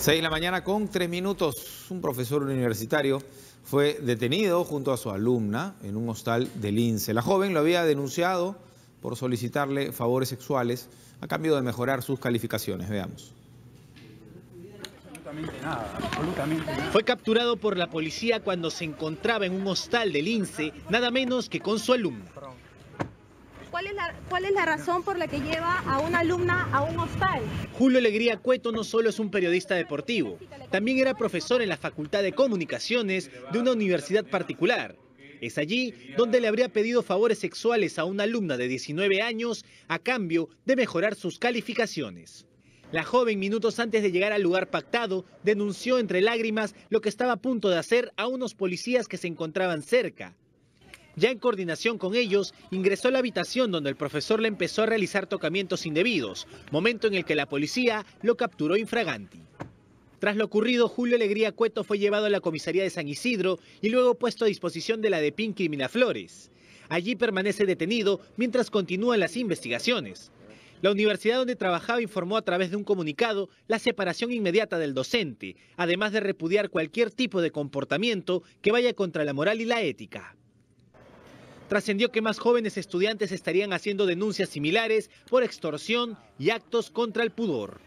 Seis de la mañana con tres minutos. Un profesor universitario fue detenido junto a su alumna en un hostal del INSE. La joven lo había denunciado por solicitarle favores sexuales a cambio de mejorar sus calificaciones. Veamos. Fue capturado por la policía cuando se encontraba en un hostal del INSE, nada menos que con su alumna. ¿Cuál es, la, razón por la que lleva a una alumna a un hostal? Julio Alegría Cueto no solo es un periodista deportivo, también era profesor en la Facultad de Comunicaciones de una universidad particular. Es allí donde le habría pedido favores sexuales a una alumna de 19 años a cambio de mejorar sus calificaciones. La joven, minutos antes de llegar al lugar pactado, denunció entre lágrimas lo que estaba a punto de hacer a unos policías que se encontraban cerca. Ya en coordinación con ellos, ingresó a la habitación donde el profesor le empezó a realizar tocamientos indebidos, momento en el que la policía lo capturó infraganti. Tras lo ocurrido, Julio Alegría Cueto fue llevado a la comisaría de San Isidro y luego puesto a disposición de la de Pin Minaflores. Allí permanece detenido mientras continúan las investigaciones. La universidad donde trabajaba informó a través de un comunicado la separación inmediata del docente, además de repudiar cualquier tipo de comportamiento que vaya contra la moral y la ética. Trascendió que más jóvenes estudiantes estarían haciendo denuncias similares por extorsión y actos contra el pudor.